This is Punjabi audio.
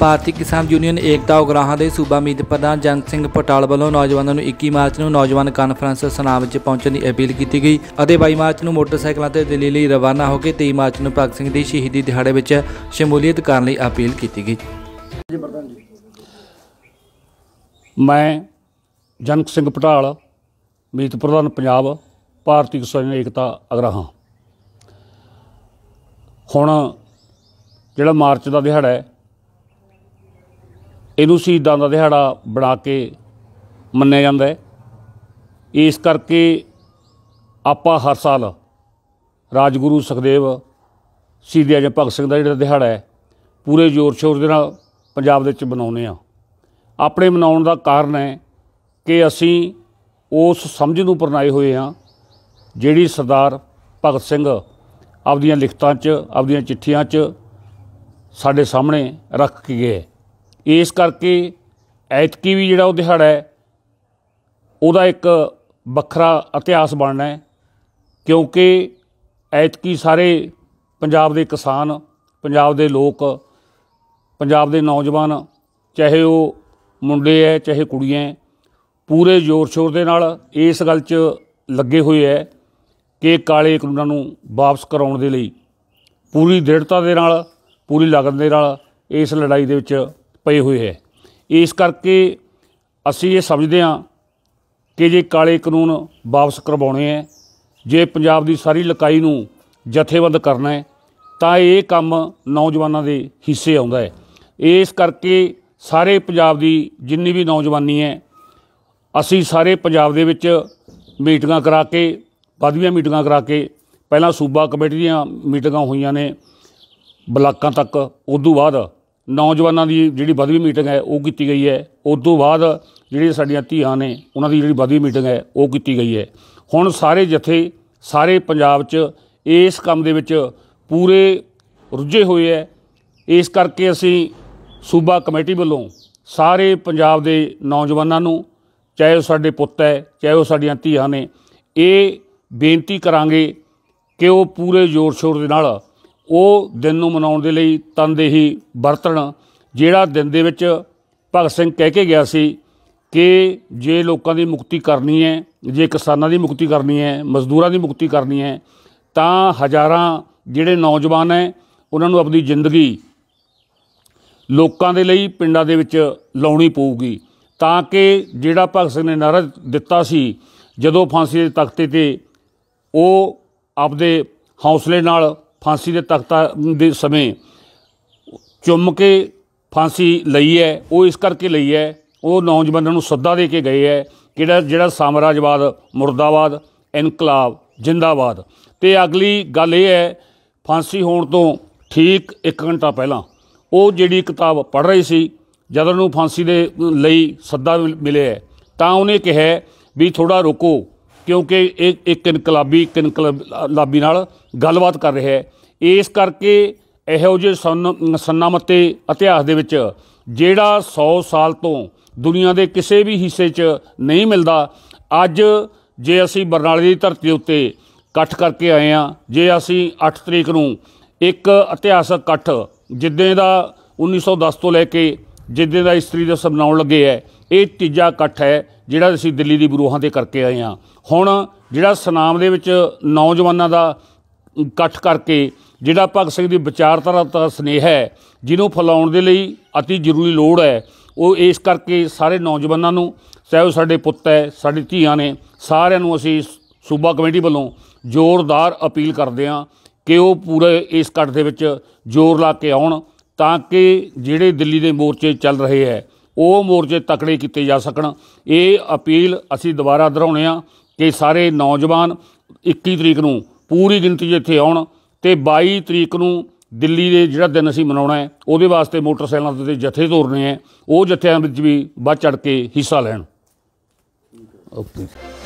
ਭਾਰਤੀ ਕਿਸਾਨ ਯੂਨੀਅਨ ਏਕਤਾ ਉਗਰਾਹਾਂ ਦੇ ਸੂਬਾ ਮੀਤ ਪ੍ਰਧਾਨ ਜੰਗ ਸਿੰਘ ਪਟਾਲ ਵੱਲੋਂ ਨੌਜਵਾਨਾਂ ਨੂੰ 21 ਮਾਰਚ ਨੂੰ ਨੌਜਵਾਨ ਕਾਨਫਰੰਸ ਸਨਾ ਵਿੱਚ ਪਹੁੰਚਣ ਦੀ ਅਪੀਲ ਕੀਤੀ ਗਈ ਅਤੇ 22 ਮਾਰਚ ਨੂੰ ਮੋਟਰਸਾਈਕਲਾਂ ਤੇ ਦਿੱਲੀ ਲਈ ਰਵਾਨਾ ਹੋ ਕੇ 23 ਮਾਰਚ ਨੂੰ ਭਗਤ ਸਿੰਘ ਦੀ ਸ਼ਹੀਦੀ ਦਿਹਾੜੇ ਵਿੱਚ ਸ਼ਮੂਲੀਅਤ ਕਰਨ ਲਈ ਅਪੀਲ ਕੀਤੀ ਗਈ ਮੈਂ ਜਨਕ ਸਿੰਘ ਪਟਾਲ ਮੀਤ ਪ੍ਰਧਾਨ ਪੰਜਾਬ ਭਾਰਤੀ ਕਿਸਾਨ ਏਕਤਾ ਅਗਰਾਹਾਂ ਹੁਣ ਜਿਹੜਾ ਮਾਰਚ ਦਾ ਦਿਹਾੜਾ ਹੈ ਇਹਨੂੰ ਸ਼ਹੀਦਾਂ ਦਾ ਦਿਹਾੜਾ ਬਣਾ ਕੇ ਮੰਨਿਆ ਜਾਂਦਾ ਹੈ ਇਸ ਕਰਕੇ ਆਪਾਂ ਹਰ ਸਾਲ ਰਾਜਗੁਰੂ ਸੁਖਦੇਵ ਸ਼ਹੀਦ ਦੇ ਭਗਤ ਸਿੰਘ ਦਾ ਜਿਹੜਾ ਦਿਹਾੜਾ ਹੈ ਪੂਰੇ ਜ਼ੋਰ ਸ਼ੋਰ ਦੇ ਨਾਲ ਪੰਜਾਬ ਦੇ ਵਿੱਚ ਮਨਾਉਂਦੇ ਆ ਆਪਣੇ ਮਨਾਉਣ ਦਾ ਕਾਰਨ ਹੈ ਕਿ ਅਸੀਂ ਉਸ ਸਮਝ ਨੂੰ ਪਰਨਾਏ ਹੋਏ ਆ ਜਿਹੜੀ ਸਰਦਾਰ ਭਗਤ ਸਿੰਘ ਆਪਦੀਆਂ ਲਿਖਤਾਂ 'ਚ ਆਪਦੀਆਂ ਚਿੱਠੀਆਂ 'ਚ ਸਾਡੇ ਸਾਹਮਣੇ ਰੱਖ ਕੇ ਗਏ ਇਸ ਕਰਕੇ ਐਤਕੀ ਵੀ ਜਿਹੜਾ ਉਹ ਦਿਹਾੜਾ ਹੈ ਉਹਦਾ ਇੱਕ ਵੱਖਰਾ ਇਤਿਹਾਸ ਬਣਨਾ ਹੈ ਕਿਉਂਕਿ ਐਤਕੀ ਸਾਰੇ ਪੰਜਾਬ ਦੇ ਕਿਸਾਨ ਪੰਜਾਬ ਦੇ ਲੋਕ ਪੰਜਾਬ ਦੇ ਨੌਜਵਾਨ ਚਾਹੇ ਉਹ ਮੁੰਡੇ ਐ ਚਾਹੇ ਕੁੜੀਆਂ ਐ ਪੂਰੇ ਜ਼ੋਰ-ਸ਼ੋਰ ਦੇ ਨਾਲ ਇਸ ਗੱਲ 'ਚ ਲੱਗੇ ਹੋਏ ਐ ਕਿ ਕਾਲੇ ਕਾਨੂੰਨਾਂ ਨੂੰ ਵਾਪਸ ਕਰਾਉਣ ਦੇ ਲਈ ਪੂਰੀ ਦ੍ਰਿੜਤਾ ਦੇ ਨਾਲ ਪੂਰੀ ਲਗਨ ਦੇ ਨਾਲ ਇਸ ਲੜਾਈ ਦੇ ਵਿੱਚ ਪਏ ਹੋਏ ਹੈ ਇਸ ਕਰਕੇ ਅਸੀਂ ਇਹ ਸਮਝਦੇ ਹਾਂ ਕਿ ਜੇ ਕਾਲੇ ਕਾਨੂੰਨ ਵਾਪਸ ਕਰਵਾਉਣੇ ਹੈ ਜੇ ਪੰਜਾਬ ਦੀ ਸਾਰੀ ਲਕਾਈ ਨੂੰ ਜਥੇਬੰਦ ਕਰਨਾ ਹੈ ਤਾਂ ਇਹ ਕੰਮ ਨੌਜਵਾਨਾਂ ਦੇ ਹਿੱਸੇ ਆਉਂਦਾ ਹੈ ਇਸ ਕਰਕੇ ਸਾਰੇ ਪੰਜਾਬ ਦੀ ਜਿੰਨੀ ਵੀ ਨੌਜਵਾਨੀ ਹੈ ਅਸੀਂ ਸਾਰੇ ਪੰਜਾਬ ਦੇ ਵਿੱਚ ਮੀਟਿੰਗਾਂ ਕਰਾ ਕੇ ਵਧੀਆਂ ਮੀਟਿੰਗਾਂ ਕਰਾ ਕੇ ਪਹਿਲਾਂ ਸੂਬਾ ਕਮੇਟੀ ਦੀਆਂ ਮੀਟਿੰਗਾਂ ਹੋਈਆਂ ਨੇ ਬਲਾਕਾਂ ਤੱਕ ਉਸ ਤੋਂ ਬਾਅਦ ਨੌਜਵਾਨਾਂ ਦੀ ਜਿਹੜੀ ਬਦਵੀ ਮੀਟਿੰਗ ਹੈ ਉਹ ਕੀਤੀ ਗਈ ਹੈ ਉਸ ਤੋਂ ਬਾਅਦ ਜਿਹੜੀ ਸਾਡੀਆਂ ਧੀਆਂ ਨੇ ਉਹਨਾਂ ਦੀ ਜਿਹੜੀ ਬਦਵੀ ਮੀਟਿੰਗ ਹੈ ਉਹ ਕੀਤੀ ਗਈ ਹੈ ਹੁਣ ਸਾਰੇ ਜਥੇ ਸਾਰੇ ਪੰਜਾਬ 'ਚ ਇਸ ਕੰਮ ਦੇ ਵਿੱਚ ਪੂਰੇ ਰੁੱਝੇ ਹੋਏ ਹੈ ਇਸ ਕਰਕੇ ਅਸੀਂ ਸੂਬਾ ਕਮੇਟੀ ਵੱਲੋਂ ਸਾਰੇ ਪੰਜਾਬ ਦੇ ਨੌਜਵਾਨਾਂ ਨੂੰ ਚਾਹੇ ਉਹ ਸਾਡੇ ਪੁੱਤ ਹੈ ਚਾਹੇ ਉਹ ਸਾਡੀਆਂ ਧੀਆਂ ਨੇ ਇਹ ਬੇਨਤੀ ਕਰਾਂਗੇ ਕਿ ਉਹ ਪੂਰੇ ਜ਼ੋਰ-ਸ਼ੋਰ ਦੇ ਨਾਲ ਉਹ ਦਿਨ ਨੂੰ ਮਨਾਉਣ ਦੇ ਲਈ ਤਨਦੇਹੀ ਵਰਤਣ ਜਿਹੜਾ ਦਿਨ ਦੇ ਵਿੱਚ ਭਗਤ ਸਿੰਘ ਕਹਿ ਕੇ ਗਿਆ ਸੀ ਕਿ ਜੇ ਲੋਕਾਂ ਦੀ ਮੁਕਤੀ ਕਰਨੀ ਹੈ ਜੇ ਕਿਸਾਨਾਂ ਦੀ ਮੁਕਤੀ ਕਰਨੀ ਹੈ ਮਜ਼ਦੂਰਾਂ ਦੀ ਮੁਕਤੀ ਕਰਨੀ ਹੈ ਤਾਂ ਹਜ਼ਾਰਾਂ ਜਿਹੜੇ ਨੌਜਵਾਨ ਹੈ ਉਹਨਾਂ ਨੂੰ ਆਪਣੀ ਜ਼ਿੰਦਗੀ ਲੋਕਾਂ ਦੇ ਲਈ ਪਿੰਡਾਂ ਦੇ ਵਿੱਚ ਲਾਉਣੀ ਪਊਗੀ ਤਾਂ ਕਿ ਜਿਹੜਾ ਭਗਤ ਸਿੰਘ ਨੇ ਨਾਰਾ ਦਿੱਤਾ ਸੀ ਜਦੋਂ ਫਾਂਸੀ ਦੇ ਤਖਤੇ ਤੇ ਉਹ ਆਪਦੇ ਹੌਸਲੇ ਨਾਲ ਫਾਂਸੀ ਦੇ ਤਖਤਾ ਦੇ ਸਮੇਂ ਚੁੰਮ ਕੇ ਫਾਂਸੀ ਲਈ ਹੈ ਉਹ ਇਸ ਕਰਕੇ ਲਈ ਹੈ ਉਹ ਨੌਜਵਾਨਾਂ ਨੂੰ ਸੱਦਾ ਦੇ ਕੇ ਗਏ ਹੈ ਕਿਹੜਾ ਜਿਹੜਾ ਸਾਮਰਾਜਵਾਦ ਮੁਰਦਾਬਾਦ ਇਨਕਲਾਬ ਜਿੰਦਾਬਾਦ ਤੇ ਅਗਲੀ ਗੱਲ ਇਹ ਹੈ ਫਾਂਸੀ ਹੋਣ ਤੋਂ ਠੀਕ 1 ਘੰਟਾ ਪਹਿਲਾਂ ਉਹ ਜਿਹੜੀ ਕਿਤਾਬ ਪੜ੍ਹ ਰਹੀ ਸੀ ਜਦ ਉਹਨੂੰ ਫਾਂਸੀ ਦੇ ਲਈ ਸੱਦਾ ਮਿਲਿਆ ਤਾਂ ਉਹਨੇ ਕਿਹਾ ਵੀ ਥੋੜਾ ਰੁਕੋ ਕਿਉਂਕਿ ਇਹ ਇੱਕ ਇਨਕਲਾਬੀ ਇੱਕ ਇਨਕਲਾਬੀ ਨਾਲ ਗੱਲਬਾਤ ਕਰ ਰਿਹਾ ਹੈ ਇਸ ਕਰਕੇ ਇਹੋ ਜਿਹੇ ਸਨਮਤੇ ਇਤਿਹਾਸ ਦੇ ਵਿੱਚ ਜਿਹੜਾ 100 ਸਾਲ ਤੋਂ ਦੁਨੀਆ ਦੇ ਕਿਸੇ ਵੀ ਹਿੱਸੇ 'ਚ ਨਹੀਂ ਮਿਲਦਾ ਅੱਜ ਜੇ ਅਸੀਂ ਬਰਨਾਲੇ ਦੀ ਧਰਤੀ ਉੱਤੇ ਇਕੱਠ ਕਰਕੇ ਆਏ ਆ ਜੇ ਅਸੀਂ 8 ਤਰੀਕ ਨੂੰ ਇੱਕ ਇਤਿਹਾਸਕ ਇਕੱਠ ਜਿੱਦੇ ਦਾ 1910 ਤੋਂ ਲੈ ਕੇ ਜਿੱਦੇ ਦਾ ਇਸਤਰੀ ਦਿਵਸ ਮਨਾਉਣ ਲੱਗੇ ਐ ਇਹ ਤੀਜਾ ਇਕੱਠ ਹੈ ਜਿਹੜਾ ਅਸੀਂ ਦਿੱਲੀ ਦੀ ਬਰੂਹਾਂ ਤੇ ਕਰਕੇ ਆਏ ਹਾਂ ਹੁਣ ਜਿਹੜਾ ਸਨਾਮ ਦੇ ਵਿੱਚ ਨੌਜਵਾਨਾਂ ਦਾ ਇਕੱਠ ਕਰਕੇ ਜਿਹੜਾ ਭਗਤ ਸਿੰਘ ਦੀ ਵਿਚਾਰਧਾਰਾ ਦਾ ਸਨੇਹ ਹੈ ਜਿਹਨੂੰ ਫਲਾਉਣ ਦੇ ਲਈ অতি ਜ਼ਰੂਰੀ ਲੋੜ ਹੈ ਉਹ ਇਸ ਕਰਕੇ ਸਾਰੇ ਨੌਜਵਾਨਾਂ ਨੂੰ ਸਹਿਬ ਸਾਡੇ ਪੁੱਤ ਹੈ ਸਾਡੀ ਧੀਆਂ ਨੇ ਸਾਰਿਆਂ ਨੂੰ ਅਸੀਂ ਸੂਬਾ ਕਮੇਟੀ ਵੱਲੋਂ ਜ਼ੋਰਦਾਰ ਅਪੀਲ ਕਰਦੇ ਹਾਂ ਕਿ ਉਹ ਪੂਰੇ ਇਸ ਕੱਟ ਦੇ ਵਿੱਚ ਜ਼ੋਰ ਲਾ ਕੇ ਆਉਣ ਤਾਂ ਕਿ ਜਿਹੜੇ ਦਿੱਲੀ ਦੇ ਮੋਰਚੇ ਚੱਲ ਰਹੇ ਹੈ ਉਹ ਮੋਰਚੇ ਤਕੜੇ ਕੀਤੇ ਜਾ ਸਕਣ ਇਹ ਅਪੀਲ ਅਸੀਂ ਦੁਬਾਰਾ ਦੁਹਰਾਉਣੇ ਆ ਕਿ ਸਾਰੇ ਨੌਜਵਾਨ 21 ਤਰੀਕ ਨੂੰ ਪੂਰੀ ਗਿਣਤੀ ਇੱਥੇ ਆਉਣ ਤੇ 22 ਤਰੀਕ ਨੂੰ ਦਿੱਲੀ ਦੇ ਜਿਹੜਾ ਦਿਨ ਅਸੀਂ ਮਨਾਉਣਾ ਹੈ ਉਹਦੇ ਵਾਸਤੇ ਮੋਟਰਸਾਈਕਲਾਂ ਦੇ ਜਥੇ ਤੋਰਨੇ ਆ ਉਹ ਜਥਿਆਂ ਵਿੱਚ ਵੀ ਵੱਧ ਚੜ ਕੇ ਹਿੱਸਾ ਲੈਣ ਓਕੇ